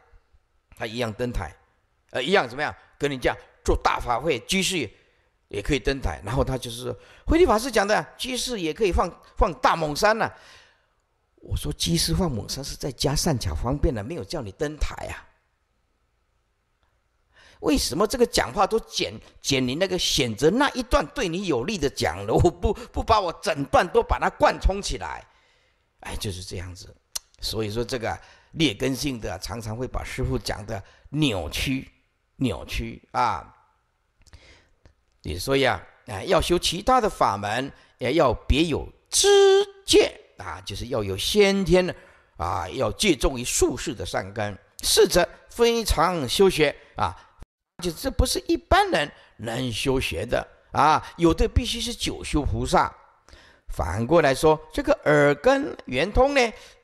他一样登台，呃，一样怎么样？跟你讲做大法会居士。也可以登台，然后他就是说，慧地法师讲的居士也可以放放大猛山呐。我说居士放猛山是在家善巧方便的，没有叫你登台啊。为什么这个讲话都剪剪你那个选择那一段对你有利的讲了，我不不把我整段都把它贯通起来，哎就是这样子，所以说这个劣根性的常常会把师傅讲的扭曲扭曲啊。你说呀，啊，要修其他的法门，也要别有知见啊，就是要有先天的啊，要借重于术士的善根。是则非常修学啊，就这不是一般人能修学的啊，有的必须是九修菩萨。反过来说，这个耳根圆通呢，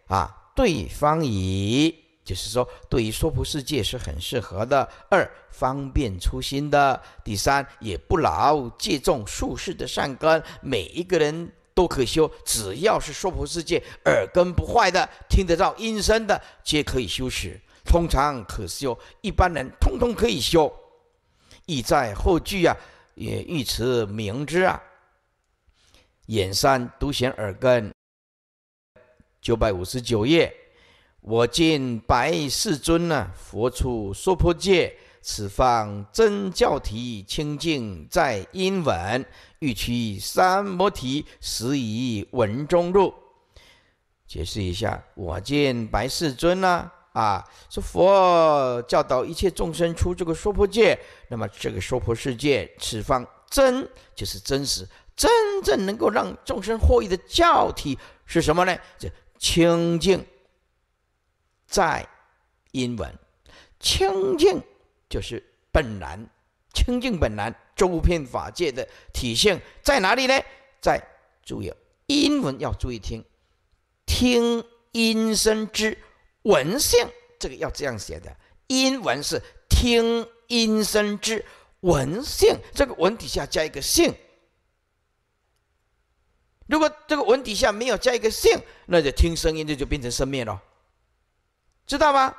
啊，对方已。就是说，对于说婆世界是很适合的。二方便初心的，第三也不老，借众术士的善根，每一个人都可修，只要是说婆世界耳根不坏的，听得到音声的，皆可以修持。通常可修，一般人通通可以修。意在后句啊，也欲持明之啊。眼三独显耳根。九百五十九页。我见白世尊呢，佛出说破戒，此方真教体清净在音稳，欲取三摩提，实以文中入。解释一下，我见白世尊呢？啊，说佛教导一切众生出这个说破戒，那么这个说破世界，此方真就是真实，真正能够让众生获益的教体是什么呢？这清净。在英文，清净就是本来清净本来周遍法界的体现在哪里呢？在注意英文要注意听，听音声之闻性，这个要这样写的。英文是听音声之闻性，这个闻底下加一个性。如果这个闻底下没有加一个性，那就听声音，这就变成生灭了。知道吗？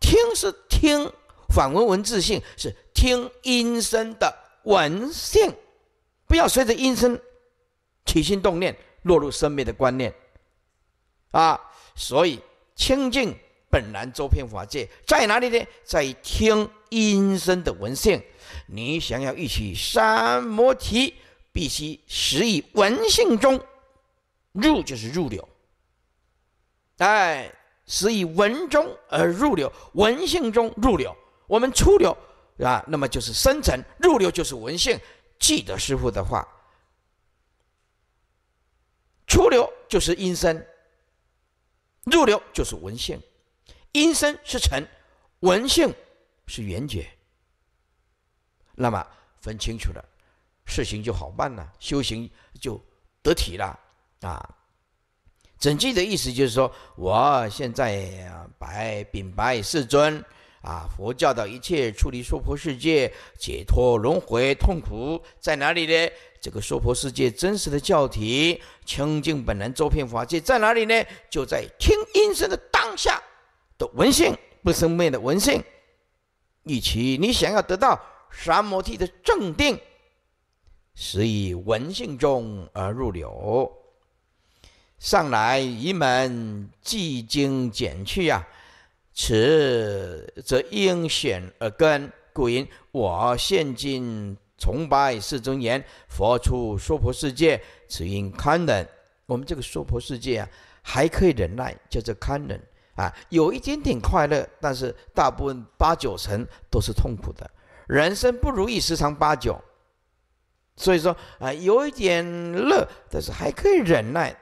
听是听反文文字性，是听音声的文性，不要随着音声起心动念，落入生命的观念。啊，所以清净本来周遍法界在哪里呢？在听音声的文性。你想要一起三摩提，必须时于文性中入，就是入流。哎。是以文中而入流，文性中入流。我们出流啊，那么就是生层；入流，就是文性。记得师傅的话，出流就是阴身，入流就是文性。阴身是尘，文性是原解。那么分清楚了，事情就好办了，修行就得体了啊。整句的意思就是说，我现在白禀白世尊啊，佛教的一切处理娑婆世界、解脱轮回痛苦在哪里呢？这个娑婆世界真实的教体清净本然周遍法界在哪里呢？就在听音声的当下的文性，不生灭的文性。以及你想要得到三摩地的正定，是以文性中而入流。上来一门既经减去啊，此则应选而根。故云：我现今崇拜释尊言，佛出娑婆世界，此因堪忍。我们这个娑婆世界啊，还可以忍耐，叫做堪忍啊。有一点点快乐，但是大部分八九成都是痛苦的。人生不如意十常八九，所以说啊，有一点乐，但是还可以忍耐。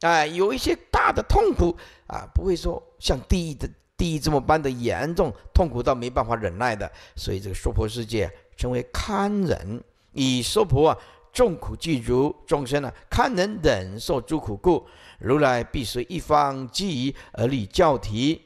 哎，有一些大的痛苦啊，不会说像地狱的地狱这么般的严重，痛苦到没办法忍耐的，所以这个娑婆世界成为堪忍。以娑婆啊，众苦具足，众生啊堪忍忍受诸苦故，如来必随一方机宜而立教体。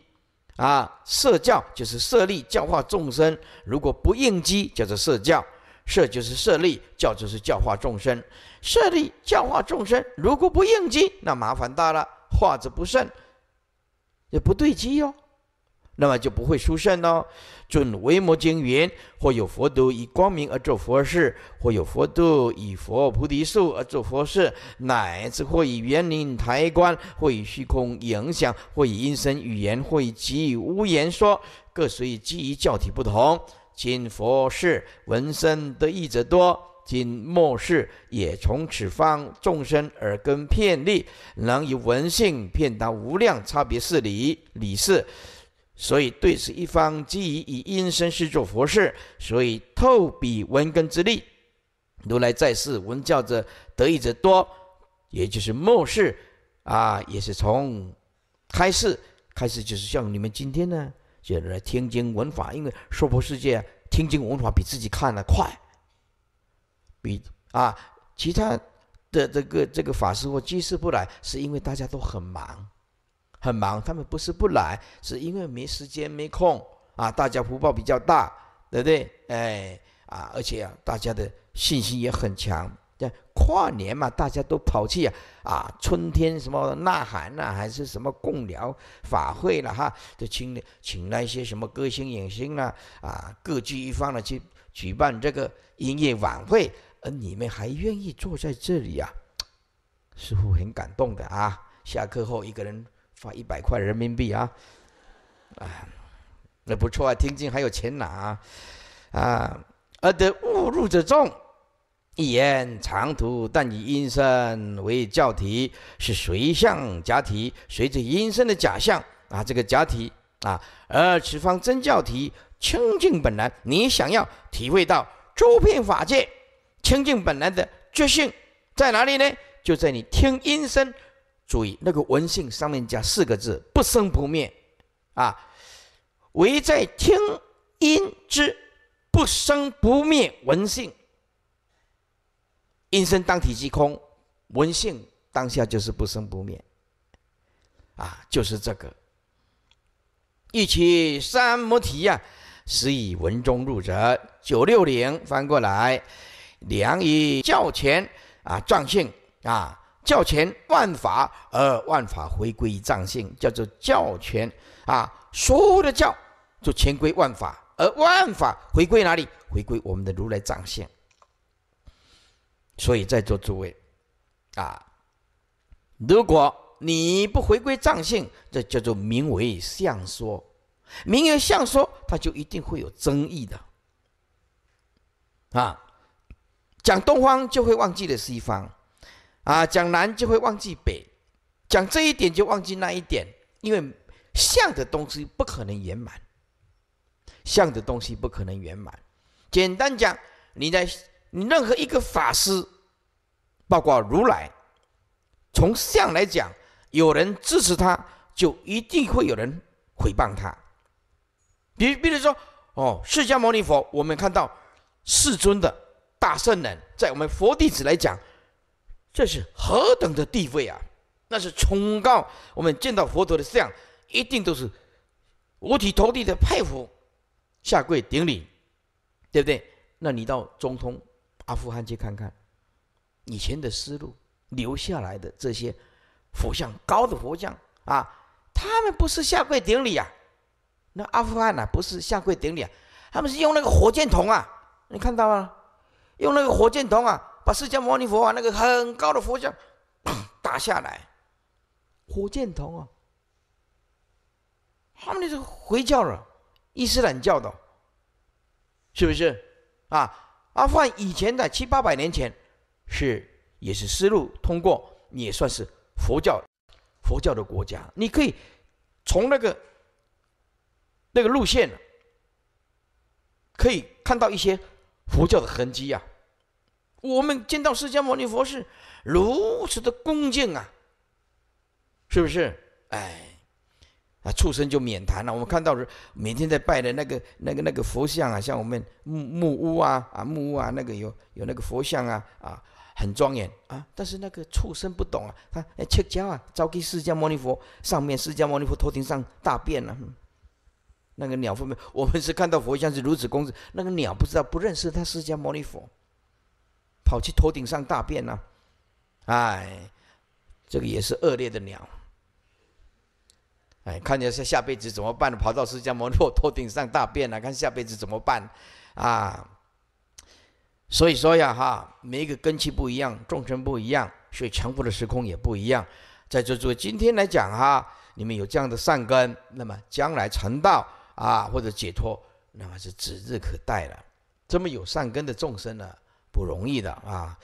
啊，设教就是设立教化众生，如果不应激，叫做设教。设就是设立，教就是教化众生。设立教化众生，如果不应机，那麻烦大了。化之不慎，也不对机哦，那么就不会殊胜哦。准维摩经云：或有佛度以光明而作佛事，或有佛度以佛菩提树而作佛事，乃至或以园林台观，或以虚空影响，或以音声语言，或以及语乌言说，各随机于教体不同。今佛世闻声得意者多，今末世也从此方众生耳根遍利，能以闻性遍达无量差别事理理事。所以对此一方，基于以音声施作佛事，所以透彼闻根之力。如来在世闻教者得意者多，也就是末世啊，也是从开示开始，就是像你们今天呢。就是天津文法，因为娑婆世界，天津文法比自己看的快，比啊其他的这个这个法师或居士不来，是因为大家都很忙，很忙，他们不是不来，是因为没时间没空啊，大家福报比较大，对不对？哎，啊，而且啊，大家的信心也很强。跨年嘛，大家都跑去啊啊，春天什么呐喊呐，还是什么共疗法会了哈？就请请来一些什么歌星影星啊啊，各具一方的去举办这个音乐晚会，而你们还愿意坐在这里啊，似乎很感动的啊！下课后一个人发一百块人民币啊！啊，那不错啊，天津还有钱拿啊！啊，而得误入者众。一言长途，但以音声为教体，是随相假体，随着音声的假象啊，这个假体啊，而此方真教体清净本来。你想要体会到诸遍法界清净本来的觉性在哪里呢？就在你听音声，注意那个文性上面加四个字：不生不灭啊，唯在听音之不生不灭文性。阴身当体即空，闻性当下就是不生不灭，啊，就是这个。欲取三摩提呀，实以文中入者。九六零翻过来，良以教权啊，藏性啊，教权万法而万法回归藏性，叫做教权啊，所有的教就全归万法，而万法回归哪里？回归我们的如来藏性。所以在座诸位，啊，如果你不回归藏性，这叫做名为相说，名为相说，它就一定会有争议的，啊，讲东方就会忘记了西方，啊，讲南就会忘记北，讲这一点就忘记那一点，因为相的东西不可能圆满，相的东西不可能圆满，简单讲，你在。你任何一个法师，包括如来，从相来讲，有人支持他，就一定会有人诽谤他。比，比如说，哦，释迦牟尼佛，我们看到世尊的大圣人，在我们佛弟子来讲，这是何等的地位啊！那是崇高。我们见到佛陀的像，一定都是五体投地的佩服，下跪顶礼，对不对？那你到中通。阿富汗去看看，以前的思路留下来的这些佛像，高的佛像啊，他们不是下跪顶礼啊，那阿富汗呐不是下跪顶礼啊，他们是用那个火箭筒啊，你看到吗？用那个火箭筒啊，把释迦牟尼佛啊那个很高的佛像打下来，火箭筒啊，他们是回教了，伊斯兰教的，是不是啊？阿富汗以前在七八百年前，是也是丝路通过，也算是佛教佛教的国家。你可以从那个那个路线可以看到一些佛教的痕迹呀。我们见到释迦牟尼佛是如此的恭敬啊，是不是？哎。啊，畜生就免谈了。我们看到是每天在拜的那个、那个、那个佛像啊，像我们木木屋啊、啊木屋啊，那个有有那个佛像啊，啊很庄严啊。但是那个畜生不懂啊，他切交啊，招给释迦牟尼佛上面，释迦牟尼佛头顶上大便了。那个鸟后面，我们是看到佛像是如此公敬，那个鸟不知道不认识他释迦牟尼佛，跑去头顶上大便了。哎，这个也是恶劣的鸟。哎，看见是下辈子怎么办？跑到释迦摩罗头顶上大便了，看下辈子怎么办？啊！所以说呀，哈，每一个根器不一样，众生不一样，所以成佛的时空也不一样。在座座今天来讲哈，你们有这样的善根，那么将来成道啊，或者解脱，那么是指日可待了。这么有善根的众生呢，不容易的啊。